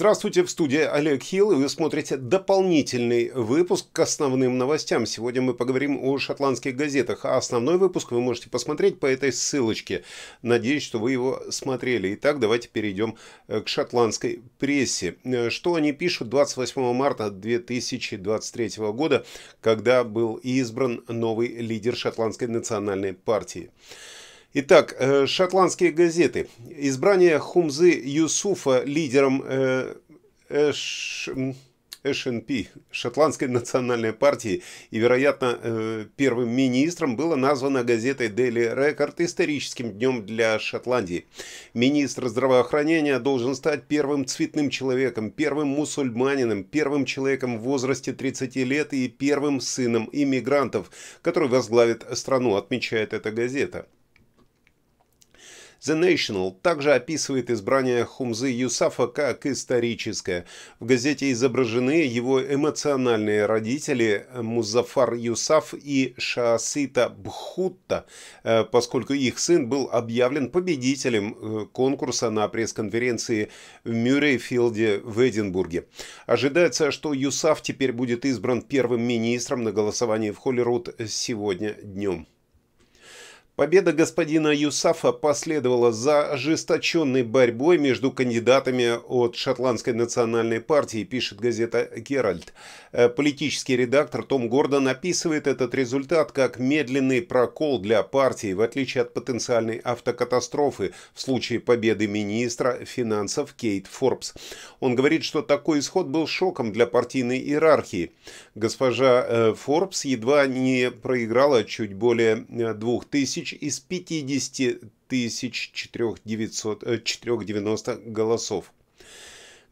Здравствуйте, в студии Олег Хилл, и вы смотрите дополнительный выпуск к основным новостям. Сегодня мы поговорим о шотландских газетах, а основной выпуск вы можете посмотреть по этой ссылочке. Надеюсь, что вы его смотрели. Итак, давайте перейдем э, к шотландской прессе. Э, что они пишут 28 марта 2023 года, когда был избран новый лидер шотландской национальной партии? Итак, э, шотландские газеты. Избрание Хумзы Юсуфа лидером э, ШНП, Шотландской национальной партии, и, вероятно, э, первым министром было названо газетой Daily Record историческим днем для Шотландии. Министр здравоохранения должен стать первым цветным человеком, первым мусульманином, первым человеком в возрасте 30 лет и первым сыном иммигрантов, который возглавит страну, отмечает эта газета. The National также описывает избрание Хумзы Юсафа как историческое. В газете изображены его эмоциональные родители Музафар Юсаф и Шаасита Бхутта, э, поскольку их сын был объявлен победителем э, конкурса на пресс-конференции в Мюррейфилде в Эдинбурге. Ожидается, что Юсаф теперь будет избран первым министром на голосовании в Холлируд сегодня днем. Победа господина Юсафа последовала за ожесточенной борьбой между кандидатами от Шотландской национальной партии, пишет газета «Геральт». Э, политический редактор Том Гордон описывает этот результат как медленный прокол для партии, в отличие от потенциальной автокатастрофы в случае победы министра финансов Кейт Форбс. Он говорит, что такой исход был шоком для партийной иерархии. Госпожа э, Форбс едва не проиграла чуть более э, двух тысяч тысяч из 50 тысяч 490 э, голосов.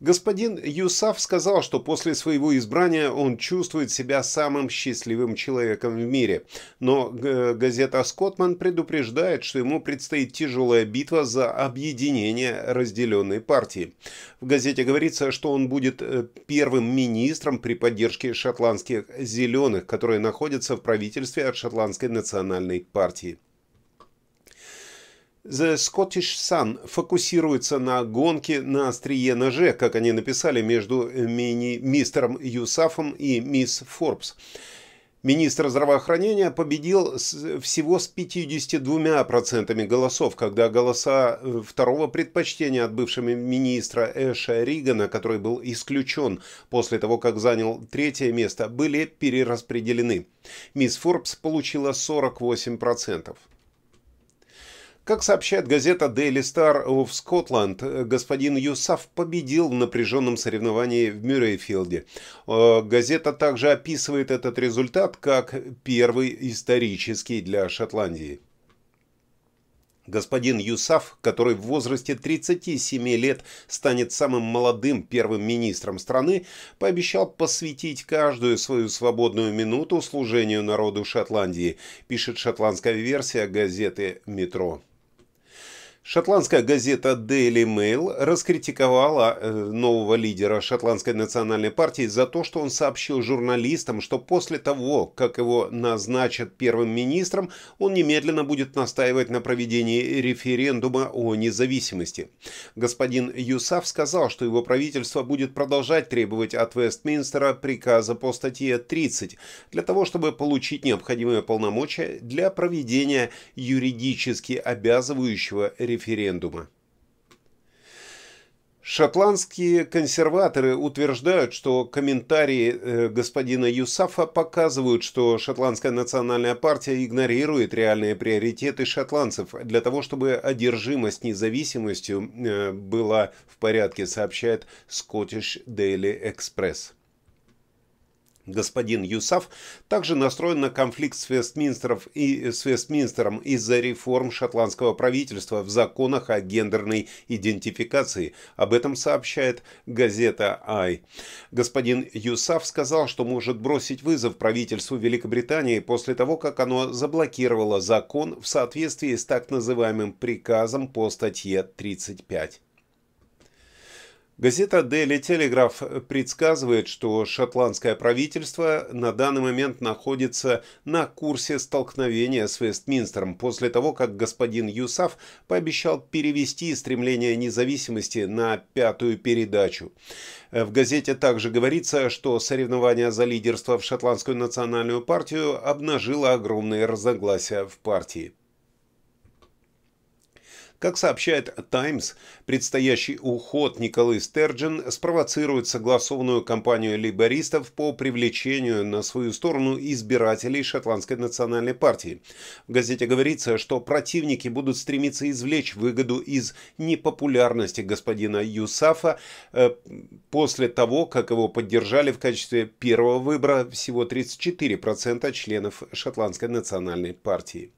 Господин Юсав сказал, что после своего избрания он чувствует себя самым счастливым человеком в мире. Но э, газета «Скотман» предупреждает, что ему предстоит тяжелая битва за объединение разделенной партии. В газете говорится, что он будет э, первым министром при поддержке шотландских «зеленых», которые находятся в правительстве от шотландской национальной партии. The Scottish Sun фокусируется на гонке на острие ноже, как они написали между э, мини мистером Юсафом и мисс Форбс. Министр здравоохранения победил с, всего с 52% голосов, когда голоса э, второго предпочтения от бывшего министра Эша Ригана, который был исключен после того, как занял третье место, были перераспределены. Мисс Форбс получила 48%. Как сообщает газета Daily Star of Scotland, э, господин Юсаф победил в напряженном соревновании в Мюррейфилде. Э, газета также описывает этот результат как первый исторический для Шотландии. Господин Юсаф, который в возрасте 37 лет станет самым молодым первым министром страны, пообещал посвятить каждую свою свободную минуту служению народу Шотландии, пишет шотландская версия газеты «Метро». Шотландская газета Daily Mail раскритиковала э, нового лидера шотландской национальной партии за то, что он сообщил журналистам, что после того, как его назначат первым министром, он немедленно будет настаивать на проведении референдума о независимости. Господин Юсав сказал, что его правительство будет продолжать требовать от Вестминстера приказа по статье 30 для того, чтобы получить необходимые полномочия для проведения юридически обязывающего референдума референдума. Шотландские консерваторы утверждают, что комментарии э, господина Юсафа показывают, что шотландская национальная партия игнорирует реальные приоритеты шотландцев для того, чтобы одержимость независимостью э, была в порядке, сообщает Scottish Daily Express. Господин Юсаф также настроен на конфликт с, Вестминстером и, с Вестминстером из-за реформ шотландского правительства в законах о гендерной идентификации. Об этом сообщает газета «Ай». Господин Юсаф сказал, что может бросить вызов правительству Великобритании после того, как оно заблокировало закон в соответствии с так называемым приказом по статье 35. Газета Daily Telegraph предсказывает, что шотландское правительство на данный момент находится на курсе столкновения с Вестминстером после того, как господин Юсаф пообещал перевести стремление независимости на пятую передачу. В газете также говорится, что соревнование за лидерство в шотландскую национальную партию обнажило огромные разногласия в партии. Как сообщает Times, предстоящий уход Николы Стерджин спровоцирует согласованную кампанию либеристов по привлечению на свою сторону избирателей Шотландской национальной партии. В газете говорится, что противники будут стремиться извлечь выгоду из непопулярности господина Юсафа э, после того, как его поддержали в качестве первого выбора всего 34% членов Шотландской национальной партии.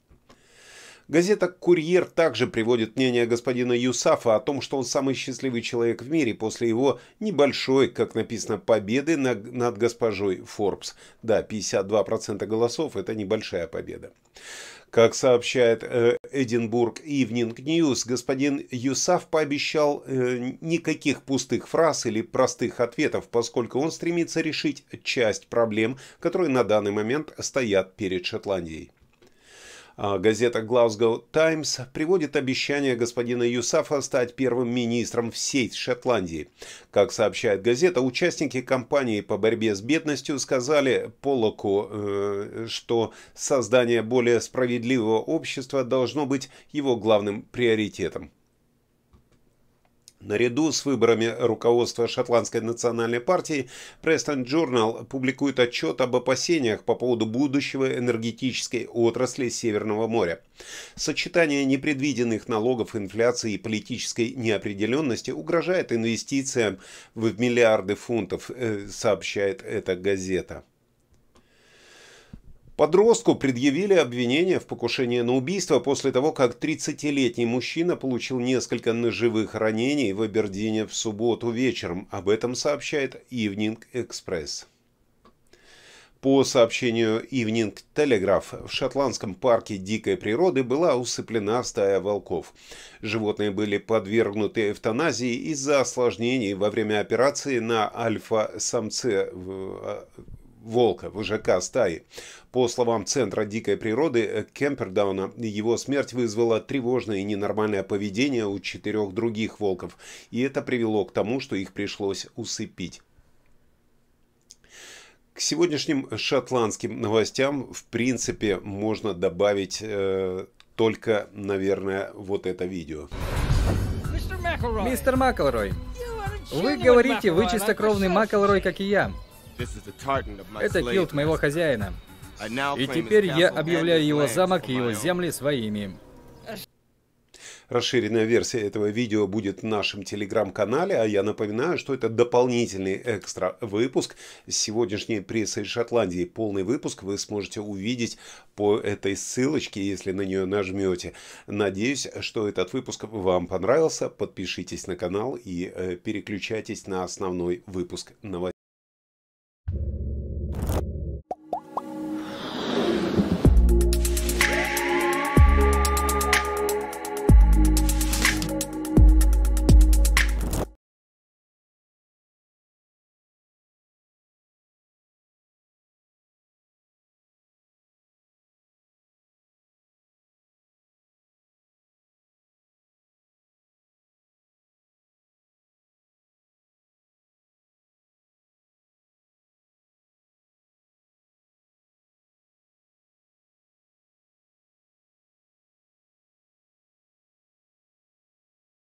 Газета «Курьер» также приводит мнение господина Юсафа о том, что он самый счастливый человек в мире после его небольшой, как написано, победы над госпожой Форбс. Да, 52% голосов – это небольшая победа. Как сообщает э, Эдинбург Ивнинг Ньюс», господин Юсаф пообещал э, никаких пустых фраз или простых ответов, поскольку он стремится решить часть проблем, которые на данный момент стоят перед Шотландией. А, газета Glasgow Times приводит обещание господина Юсафа стать первым министром всей Шотландии. Как сообщает газета, участники кампании по борьбе с бедностью сказали Поллоку, э, что создание более справедливого общества должно быть его главным приоритетом. Наряду с выборами руководства Шотландской национальной партии Preston Journal публикует отчет об опасениях по поводу будущего энергетической отрасли Северного моря. Сочетание непредвиденных налогов, инфляции и политической неопределенности угрожает инвестициям в миллиарды фунтов, э, сообщает эта газета. Подростку предъявили обвинение в покушении на убийство после того, как 30-летний мужчина получил несколько ножевых ранений в Абердине в субботу вечером. Об этом сообщает Evening Express. По сообщению Evening Telegraph, в шотландском парке дикой природы была усыплена стая волков. Животные были подвергнуты эвтаназии из-за осложнений во время операции на альфа-самце а, волка, вожака стаи. По словам Центра дикой природы э, Кемпердауна, его смерть вызвала тревожное и ненормальное поведение у четырех других волков, и это привело к тому, что их пришлось усыпить. К сегодняшним шотландским новостям, в принципе, можно добавить э, только, наверное, вот это видео. Мистер Макелрой, вы говорите, вы чистокровный Макелрой, как и я. Это Килт моего хозяина. И теперь я объявляю его замок и его земли своими. Расширенная версия этого видео будет в нашем телеграм-канале, а я напоминаю, что это дополнительный экстра выпуск с сегодняшней прессой Шотландии. Полный выпуск вы сможете увидеть по этой ссылочке, если на нее нажмете. Надеюсь, что этот выпуск вам понравился. Подпишитесь на канал и э, переключайтесь на основной выпуск новостей.